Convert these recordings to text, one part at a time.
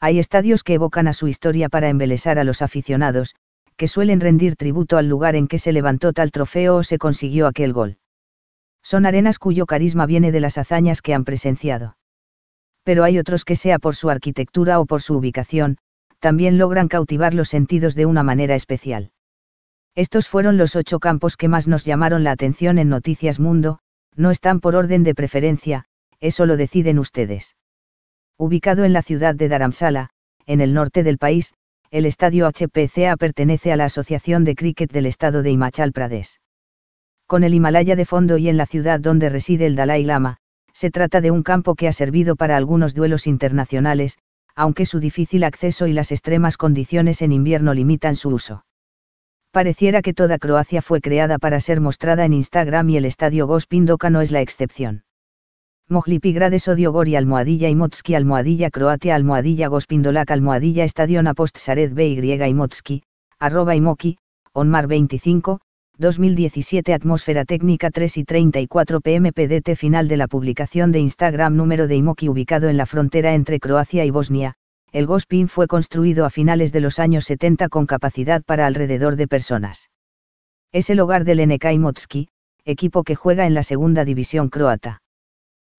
hay estadios que evocan a su historia para embelesar a los aficionados, que suelen rendir tributo al lugar en que se levantó tal trofeo o se consiguió aquel gol. Son arenas cuyo carisma viene de las hazañas que han presenciado. Pero hay otros que sea por su arquitectura o por su ubicación, también logran cautivar los sentidos de una manera especial. Estos fueron los ocho campos que más nos llamaron la atención en Noticias Mundo, no están por orden de preferencia, eso lo deciden ustedes. Ubicado en la ciudad de Dharamsala, en el norte del país, el estadio HPCA pertenece a la Asociación de Cricket del Estado de Himachal Pradesh. Con el Himalaya de fondo y en la ciudad donde reside el Dalai Lama, se trata de un campo que ha servido para algunos duelos internacionales, aunque su difícil acceso y las extremas condiciones en invierno limitan su uso. Pareciera que toda Croacia fue creada para ser mostrada en Instagram y el estadio Gospindoka no es la excepción. Mojlipi Sodio Gori Almohadilla Imotski Almohadilla Croatia Almohadilla Gospindolak Almohadilla Estadio Napost Sared By y Imotski, arroba Imoki, Onmar 25, 2017 Atmósfera Técnica 3 y 34 pm PDT Final de la publicación de Instagram número de Imoki ubicado en la frontera entre Croacia y Bosnia, el Gospin fue construido a finales de los años 70 con capacidad para alrededor de personas. Es el hogar del NK Imotski, equipo que juega en la segunda división croata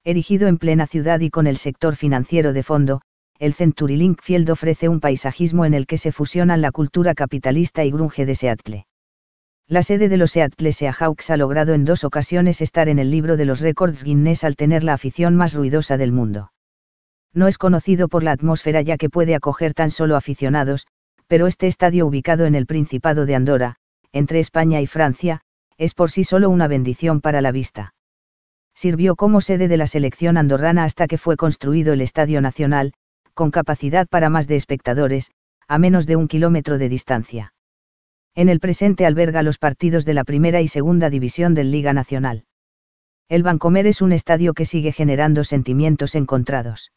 erigido en plena ciudad y con el sector financiero de fondo, el CenturyLink Field ofrece un paisajismo en el que se fusionan la cultura capitalista y grunge de Seattle. La sede de los Seattle Seahawks ha logrado en dos ocasiones estar en el libro de los récords Guinness al tener la afición más ruidosa del mundo. No es conocido por la atmósfera ya que puede acoger tan solo aficionados, pero este estadio ubicado en el Principado de Andorra, entre España y Francia, es por sí solo una bendición para la vista sirvió como sede de la selección andorrana hasta que fue construido el Estadio Nacional, con capacidad para más de espectadores, a menos de un kilómetro de distancia. En el presente alberga los partidos de la primera y segunda división del Liga Nacional. El Bancomer es un estadio que sigue generando sentimientos encontrados.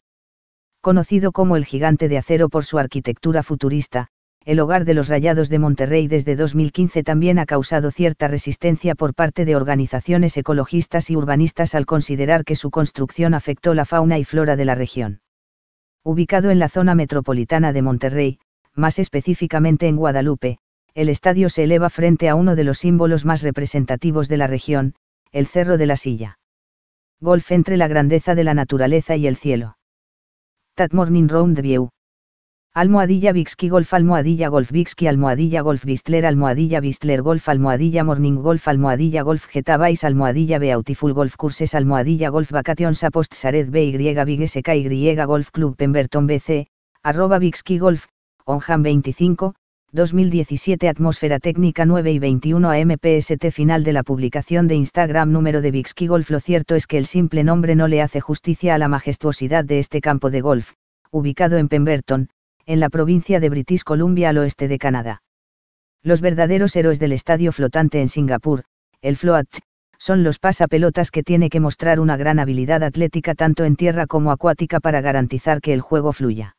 Conocido como el gigante de acero por su arquitectura futurista, el hogar de los Rayados de Monterrey desde 2015 también ha causado cierta resistencia por parte de organizaciones ecologistas y urbanistas al considerar que su construcción afectó la fauna y flora de la región. Ubicado en la zona metropolitana de Monterrey, más específicamente en Guadalupe, el estadio se eleva frente a uno de los símbolos más representativos de la región, el Cerro de la Silla. Golf entre la grandeza de la naturaleza y el cielo. That Morning Round View. Almohadilla Vixky Golf Almohadilla Golf Bixky, Almohadilla Golf Bistler Almohadilla Bistler Golf Almohadilla Morning Golf Almohadilla Golf Vice Almohadilla Beautiful Golf Courses Almohadilla Golf Vacations Apost Sared BY Big SKY Golf Club Pemberton BC, arroba Bixky Golf, Onham 25, 2017 Atmósfera Técnica 9 y 21 AMPST Final de la publicación de Instagram número de Vixky Golf Lo cierto es que el simple nombre no le hace justicia a la majestuosidad de este campo de golf, ubicado en Pemberton, en la provincia de British Columbia al oeste de Canadá. Los verdaderos héroes del estadio flotante en Singapur, el float, son los pasapelotas que tiene que mostrar una gran habilidad atlética tanto en tierra como acuática para garantizar que el juego fluya.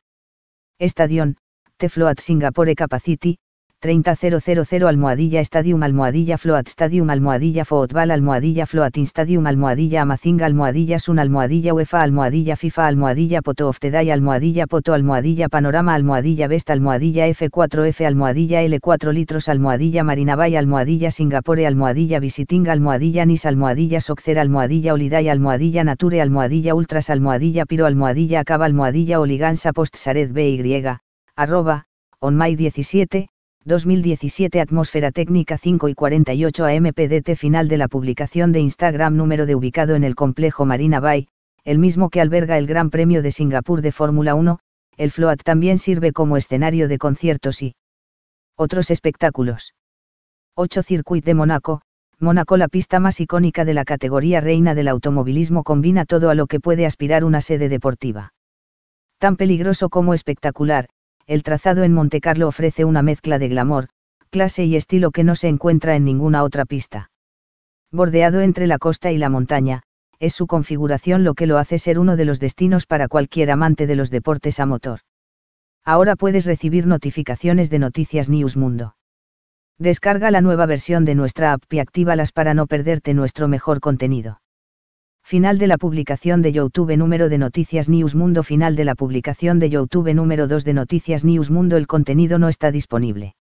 estadión The Float Singapore Capacity, 30000 almohadilla stadium almohadilla float stadium almohadilla football almohadilla floating stadium almohadilla amazinga almohadilla sun almohadilla uefa almohadilla fifa almohadilla poto of almohadilla poto almohadilla panorama almohadilla best almohadilla f4f almohadilla l4 litros almohadilla marinabay almohadilla singapore almohadilla visiting almohadilla nis almohadilla soccer almohadilla oliday almohadilla nature almohadilla ultras almohadilla piro almohadilla acaba almohadilla oliganza post Saret by arroba on my 17 2017 Atmósfera Técnica 5 y 48 AMPDT final de la publicación de Instagram número de ubicado en el complejo Marina Bay, el mismo que alberga el Gran Premio de Singapur de Fórmula 1, el FLOAT también sirve como escenario de conciertos y otros espectáculos. 8 Circuit de Mónaco, Mónaco la pista más icónica de la categoría reina del automovilismo combina todo a lo que puede aspirar una sede deportiva. Tan peligroso como espectacular, el trazado en Montecarlo ofrece una mezcla de glamour, clase y estilo que no se encuentra en ninguna otra pista. Bordeado entre la costa y la montaña, es su configuración lo que lo hace ser uno de los destinos para cualquier amante de los deportes a motor. Ahora puedes recibir notificaciones de Noticias News Mundo. Descarga la nueva versión de nuestra app y actívalas para no perderte nuestro mejor contenido. Final de la publicación de YouTube número de Noticias News Mundo Final de la publicación de YouTube número 2 de Noticias News Mundo El contenido no está disponible.